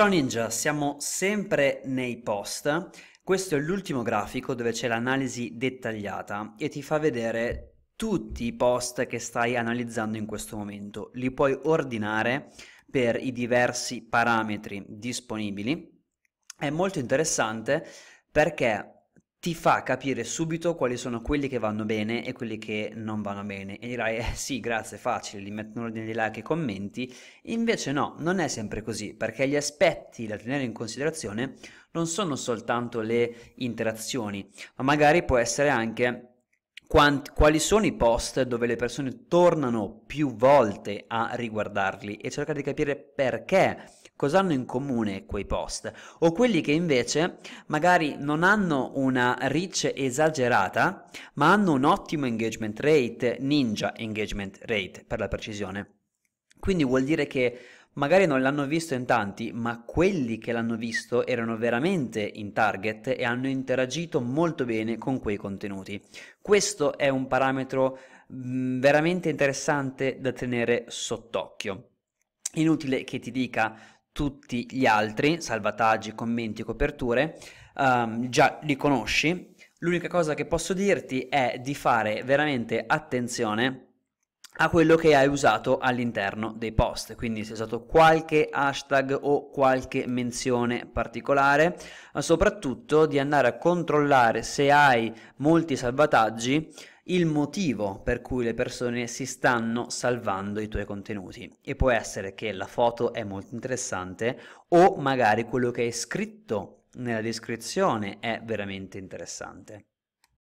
Ciao Ninja, siamo sempre nei post. Questo è l'ultimo grafico dove c'è l'analisi dettagliata e ti fa vedere tutti i post che stai analizzando in questo momento. Li puoi ordinare per i diversi parametri disponibili. È molto interessante perché ti fa capire subito quali sono quelli che vanno bene e quelli che non vanno bene e dirai eh sì grazie facile li mettono ordine di like e commenti invece no non è sempre così perché gli aspetti da tenere in considerazione non sono soltanto le interazioni ma magari può essere anche quanti, quali sono i post dove le persone tornano più volte a riguardarli e cercare di capire perché, cosa hanno in comune quei post, o quelli che invece magari non hanno una reach esagerata, ma hanno un ottimo engagement rate, ninja engagement rate per la precisione quindi vuol dire che magari non l'hanno visto in tanti, ma quelli che l'hanno visto erano veramente in target e hanno interagito molto bene con quei contenuti. Questo è un parametro mm, veramente interessante da tenere sott'occhio. Inutile che ti dica tutti gli altri, salvataggi, commenti, coperture, um, già li conosci. L'unica cosa che posso dirti è di fare veramente attenzione a quello che hai usato all'interno dei post. Quindi se hai usato qualche hashtag o qualche menzione particolare, ma soprattutto di andare a controllare se hai molti salvataggi il motivo per cui le persone si stanno salvando i tuoi contenuti e può essere che la foto è molto interessante o magari quello che hai scritto nella descrizione è veramente interessante.